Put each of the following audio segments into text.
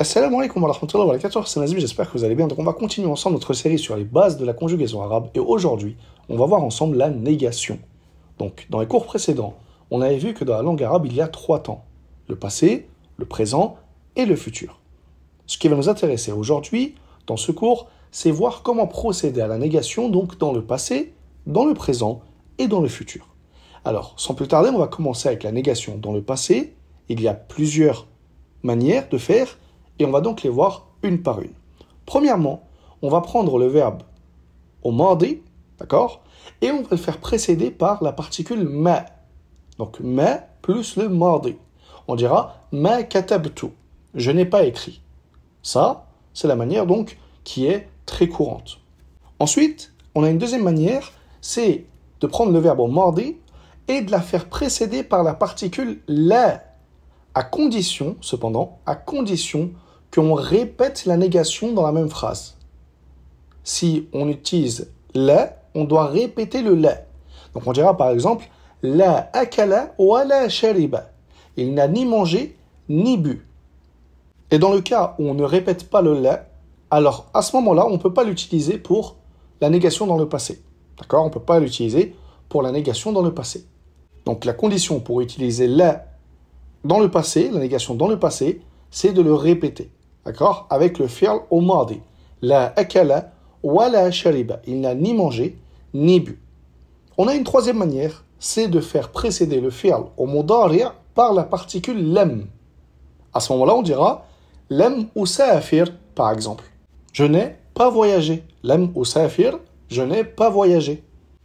Assalamu alaikum wa rahmatullahi wa barakatuh, c'est j'espère que vous allez bien. Donc on va continuer ensemble notre série sur les bases de la conjugaison arabe et aujourd'hui, on va voir ensemble la négation. Donc dans les cours précédents, on avait vu que dans la langue arabe, il y a trois temps. Le passé, le présent et le futur. Ce qui va nous intéresser aujourd'hui, dans ce cours, c'est voir comment procéder à la négation, donc dans le passé, dans le présent et dans le futur. Alors, sans plus tarder, on va commencer avec la négation. Dans le passé, il y a plusieurs manières de faire et on va donc les voir une par une. Premièrement, on va prendre le verbe au mardi, d'accord Et on va le faire précéder par la particule mais ». Donc mais » plus le mardi. On dira ma katabtu. Je n'ai pas écrit. Ça, c'est la manière donc qui est très courante. Ensuite, on a une deuxième manière, c'est de prendre le verbe au mardi et de la faire précéder par la particule la, à condition, cependant, à condition qu'on répète la négation dans la même phrase. Si on utilise la, on doit répéter le la. Donc on dira par exemple la akala wa la shariba. Il n'a ni mangé ni bu. Et dans le cas où on ne répète pas le la, alors à ce moment-là, on ne peut pas l'utiliser pour la négation dans le passé. D'accord On ne peut pas l'utiliser pour la négation dans le passé. Donc la condition pour utiliser la dans le passé, la négation dans le passé, c'est de le répéter. D'accord Avec le fial au madi. La akala wa shariba. Il n'a ni mangé, ni bu. On a une troisième manière, c'est de faire précéder le fial au mudari' par la particule lem. À ce moment-là, on dira lam ou safir, par exemple. Je n'ai pas voyagé. Lam ou safir, je n'ai pas voyagé.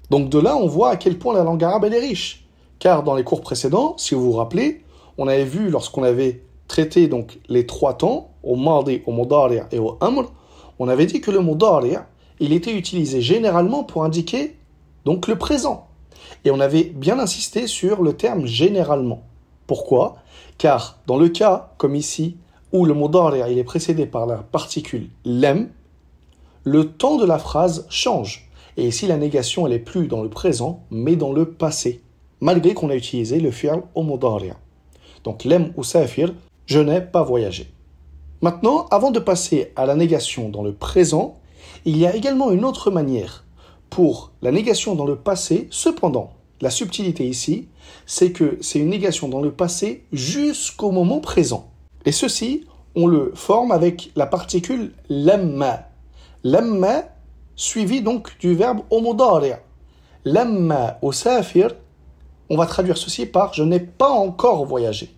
Donc de là, on voit à quel point la langue arabe est riche. Car dans les cours précédents, si vous vous rappelez, on avait vu lorsqu'on avait traité donc les trois temps, au mardi, au mudari et au amr, on avait dit que le mudari, il était utilisé généralement pour indiquer donc le présent. Et on avait bien insisté sur le terme généralement. Pourquoi Car dans le cas, comme ici, où le mudari il est précédé par la particule lem, le temps de la phrase change. Et ici, la négation, elle est plus dans le présent, mais dans le passé, malgré qu'on a utilisé le fi'al au mudari. Donc, lem ou safir, je n'ai pas voyagé. Maintenant, avant de passer à la négation dans le présent, il y a également une autre manière pour la négation dans le passé. Cependant, la subtilité ici, c'est que c'est une négation dans le passé jusqu'au moment présent. Et ceci, on le forme avec la particule lamma. Lamma suivi donc du verbe omodaria ».« Lamma au safir, on va traduire ceci par je n'ai pas encore voyagé.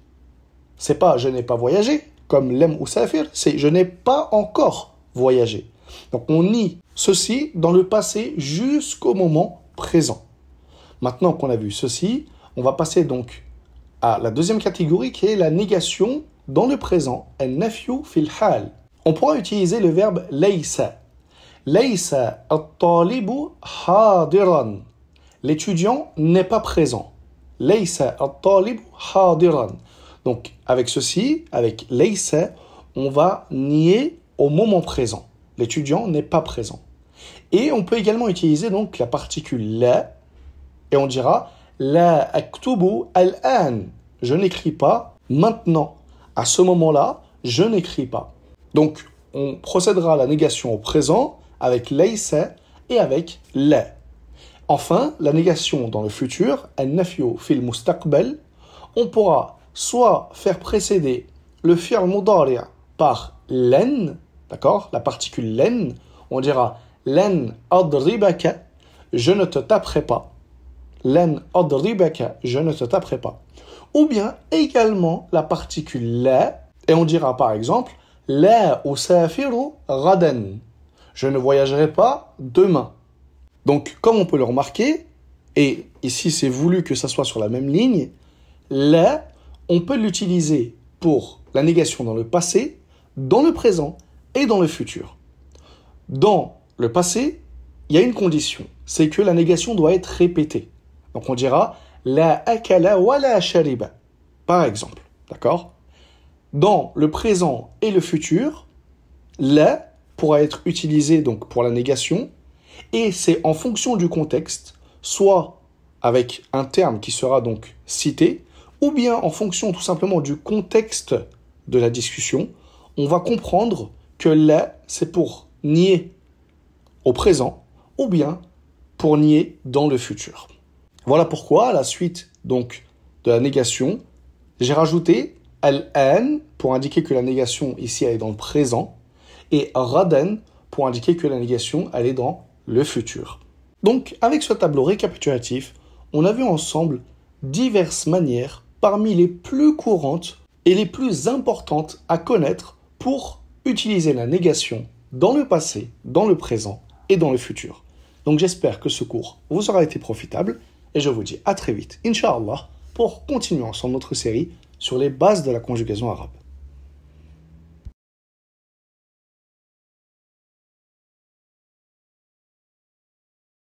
C'est pas je n'ai pas voyagé, comme Lem ou Safir, c'est je n'ai pas encore voyagé. Donc on nie ceci dans le passé jusqu'au moment présent. Maintenant qu'on a vu ceci, on va passer donc à la deuxième catégorie qui est la négation dans le présent, fil On pourra utiliser le verbe leisa ».« Leisa at hadiran. L'étudiant n'est pas présent. Leisa at hadiran. Donc avec ceci, avec l'essai, on va nier au moment présent. L'étudiant n'est pas présent. Et on peut également utiliser donc la particule la et on dira la aktubu al-an. Je n'écris pas maintenant. À ce moment-là, je n'écris pas. Donc on procédera à la négation au présent avec l'aysa et avec la. Enfin, la négation dans le futur, al el-nafio fil mustaqbal, on pourra soit faire précéder le fi'l mudari par len, d'accord La particule len, on dira len adribaka, je ne te taperai pas. Len adribaka, je ne te taperai pas. Ou bien également la particule la, et on dira par exemple la usafiru raden, je ne voyagerai pas demain. Donc, comme on peut le remarquer, et ici c'est voulu que ça soit sur la même ligne, la on peut l'utiliser pour la négation dans le passé, dans le présent et dans le futur. Dans le passé, il y a une condition, c'est que la négation doit être répétée. Donc on dira la akala wa la shariba, par exemple. D'accord Dans le présent et le futur, la pourra être utilisée donc pour la négation, et c'est en fonction du contexte, soit avec un terme qui sera donc cité, ou bien en fonction tout simplement du contexte de la discussion, on va comprendre que là, c'est pour nier au présent, ou bien pour nier dans le futur. Voilà pourquoi, à la suite donc de la négation, j'ai rajouté al-an pour indiquer que la négation ici elle est dans le présent, et radan pour indiquer que la négation elle est dans le futur. Donc, avec ce tableau récapitulatif, on a vu ensemble diverses manières parmi les plus courantes et les plus importantes à connaître pour utiliser la négation dans le passé, dans le présent et dans le futur. Donc j'espère que ce cours vous aura été profitable et je vous dis à très vite, inshallah, pour continuer ensemble notre série sur les bases de la conjugaison arabe.